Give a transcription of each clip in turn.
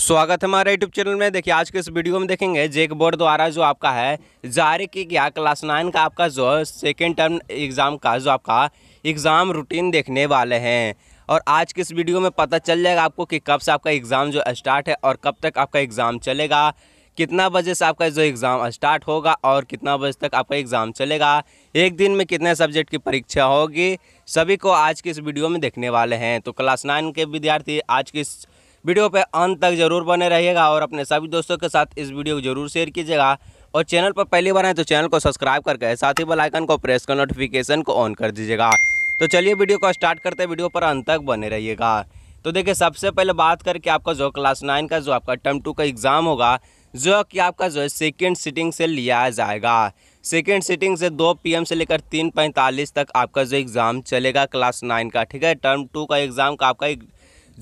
स्वागत है हमारे यूट्यूब चैनल में देखिए आज के इस वीडियो में देखेंगे जेक बोर्ड द्वारा जो आपका है जारी की गया क्लास नाइन का आपका जो सेकेंड टर्म एग्ज़ाम का जो आपका एग्ज़ाम रूटीन देखने वाले हैं और आज के इस वीडियो में पता चल जाएगा आपको कि कब से आपका एग्ज़ाम जो स्टार्ट है और कब तक आपका एग्ज़ाम चलेगा कितना बजे से आपका जो एग्ज़ाम स्टार्ट होगा और कितना बजे तक आपका एग्ज़ाम चलेगा एक दिन में कितने सब्जेक्ट की परीक्षा होगी सभी को आज के इस वीडियो में देखने वाले हैं तो क्लास नाइन के विद्यार्थी आज इस वीडियो पे अंत तक जरूर बने रहिएगा और अपने सभी दोस्तों के साथ इस वीडियो को जरूर शेयर कीजिएगा और चैनल पर पहली बार आए तो चैनल को सब्सक्राइब करके साथ ही बेल आइकन को प्रेस कर नोटिफिकेशन को ऑन कर दीजिएगा तो चलिए वीडियो को स्टार्ट करते हैं वीडियो पर अंत तक बने रहिएगा तो देखिए सबसे पहले बात करके आपका जो क्लास नाइन का जो आपका टर्म टू का एग्ज़ाम होगा जो कि आपका जो है सेकेंड सीटिंग से लिया जाएगा सेकेंड सीटिंग से दो पीएम से लेकर तीन पैंतालीस तक आपका जो एग्ज़ाम चलेगा क्लास नाइन का ठीक है टर्म टू का एग्ज़ाम का आपका एक...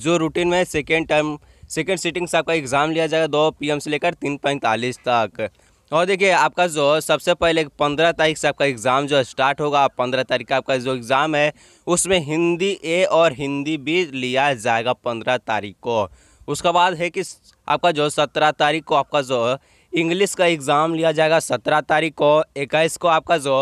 जो रूटीन में सेकेंड टर्म सेकेंड सीटिंग से आपका एग्ज़ाम लिया जाएगा दो पी से लेकर तीन पैंतालीस तक और देखिए आपका जो सबसे पहले पंद्रह तारीख से आपका एग्ज़ाम जो स्टार्ट होगा पंद्रह तारीख का आपका जो एग्ज़ाम है उसमें हिंदी ए और हिंदी बी लिया जाएगा पंद्रह तारीख को उसके बाद है कि आपका जो सत्रह तारीख को आपका जो इंग्लिश का एग्ज़ाम लिया जाएगा सत्रह तारीख को इक्कीस को आपका जो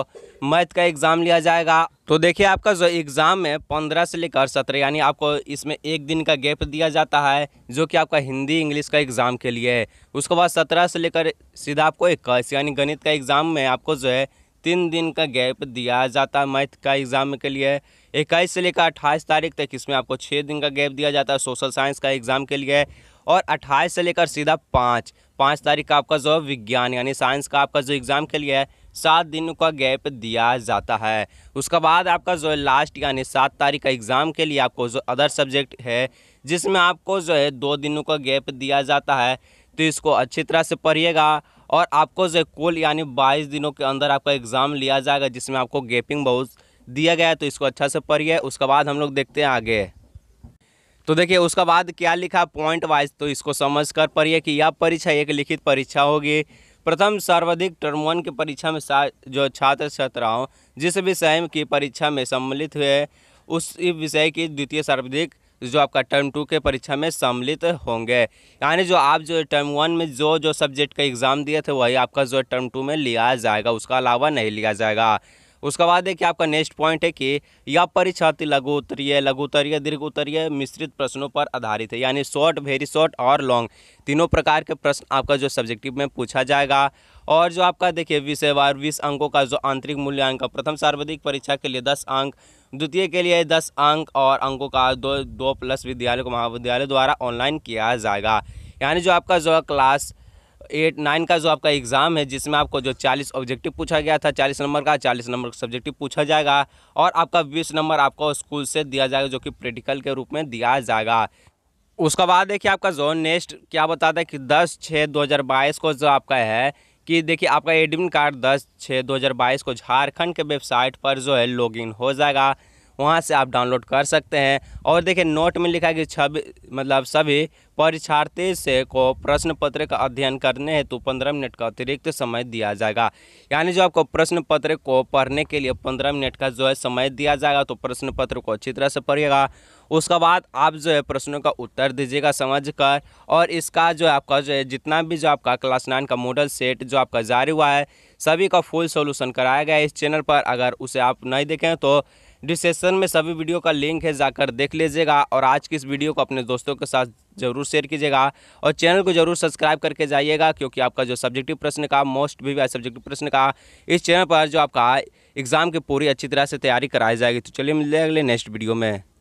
मैथ का एग्ज़ाम लिया जाएगा तो देखिए आपका जो एग्ज़ाम है पंद्रह से लेकर सत्रह यानी आपको इसमें एक दिन का गैप दिया जाता है जो कि आपका हिंदी इंग्लिश का एग्ज़ाम के लिए है उसके बाद सत्रह से लेकर सीधा आपको इक्कीस यानी गणित का एग्ज़ाम में आपको जो है तीन दिन का गैप दिया जाता है मैथ का एग्ज़ाम के लिए इक्कीस से लेकर अट्ठाईस तारीख तक इसमें आपको छः दिन का गैप दिया जाता है सोशल साइंस का एग्ज़ाम के लिए और अट्ठाईस से लेकर सीधा पाँच पाँच तारीख का आपका जो विज्ञान यानी साइंस का आपका जो एग्ज़ाम के लिए है सात दिन का गैप दिया जाता है उसके बाद आपका जो है लास्ट यानी सात तारीख का एग्ज़ाम के लिए आपको जो अदर सब्जेक्ट है जिसमें आपको जो है दो दिनों का गैप दिया जाता है तो इसको अच्छी तरह से पढ़िएगा और आपको जेकोल यानी बाईस दिनों के अंदर आपका एग्ज़ाम लिया जाएगा जिसमें आपको गैपिंग बहुत दिया गया है तो इसको अच्छा से पढ़िए उसके बाद हम लोग देखते हैं आगे तो देखिए उसका बाद क्या लिखा पॉइंट वाइज तो इसको समझ कर पढ़िए कि यह परीक्षा एक लिखित परीक्षा होगी प्रथम सर्वाधिक टर्म वन की परीक्षा में जो छात्र छात्राओं जिस विषय की परीक्षा में सम्मिलित हुए उस विषय की द्वितीय सर्वाधिक जो आपका टर्म टू के परीक्षा में सम्मिलित होंगे यानी जो आप जो टर्म वन में जो जो सब्जेक्ट का एग्ज़ाम दिए थे वही आपका जो टर्म टू में लिया जाएगा उसका अलावा नहीं लिया जाएगा उसके बाद देखिए आपका नेक्स्ट पॉइंट है कि यह परीक्षार्थी लघु उत्तरीय लघु उत्तरीय दीर्घ उत्तरीय मिश्रित प्रश्नों पर आधारित है यानी शॉर्ट वेरी शॉर्ट और लॉन्ग तीनों प्रकार के प्रश्न आपका जो सब्जेक्टिव में पूछा जाएगा और जो आपका देखिए विषयवार बीस अंकों का जो आंतरिक मूल्यांक प्रथम सार्वधिक परीक्षा के लिए दस अंक द्वितीय के लिए दस अंक और अंकों का दो दो प्लस विद्यालय को महाविद्यालय द्वारा ऑनलाइन किया जाएगा यानी जो आपका जो क्लास एट नाइन का जो आपका एग्ज़ाम है जिसमें आपको जो चालीस ऑब्जेक्टिव पूछा गया था चालीस नंबर का चालीस नंबर का सब्जेक्टिव पूछा जाएगा और आपका बीस नंबर आपको स्कूल से दिया जाएगा जो कि प्रैक्टिकल के रूप में दिया जाएगा उसका बाद देखिए आपका जोन नेक्स्ट क्या बताता है कि दस छः दो हज़ार बाईस को जो आपका है कि देखिए आपका एडमिन कार्ड दस छः दो हज़ार बाईस को झारखंड के वेबसाइट पर जो है लॉगिन हो जाएगा वहाँ से आप डाउनलोड कर सकते हैं और देखिए नोट में लिखा है कि छब मतलब सभी परीक्षार्थी से को प्रश्न पत्र का अध्ययन करने हेतु पंद्रह मिनट का अतिरिक्त समय दिया जाएगा यानी जो आपको प्रश्न पत्र को पढ़ने के लिए पंद्रह मिनट का जो है समय दिया जाएगा तो प्रश्न पत्र को अच्छी तरह से पढ़िएगा उसके बाद आप जो है प्रश्नों का उत्तर दीजिएगा समझ कर और इसका जो आपका जो है जितना भी जो आपका क्लास नाइन का मॉडल सेट जो आपका जारी हुआ है सभी का फुल सोल्यूशन कराया गया है इस चैनल पर अगर उसे आप नहीं देखें तो डिस्क्रिप्शन में सभी वीडियो का लिंक है जाकर देख लीजिएगा और आज की इस वीडियो को अपने दोस्तों के साथ जरूर शेयर कीजिएगा और चैनल को जरूर सब्सक्राइब करके जाइएगा क्योंकि आपका जो सब्जेक्टिव प्रश्न का मोस्ट भी सब्जेक्टिव प्रश्न का इस चैनल पर जो आपका एग्ज़ाम की पूरी अच्छी तरह से तैयारी कराई जाएगी तो चलिए मिल जाएगा अगले नेक्स्ट वीडियो में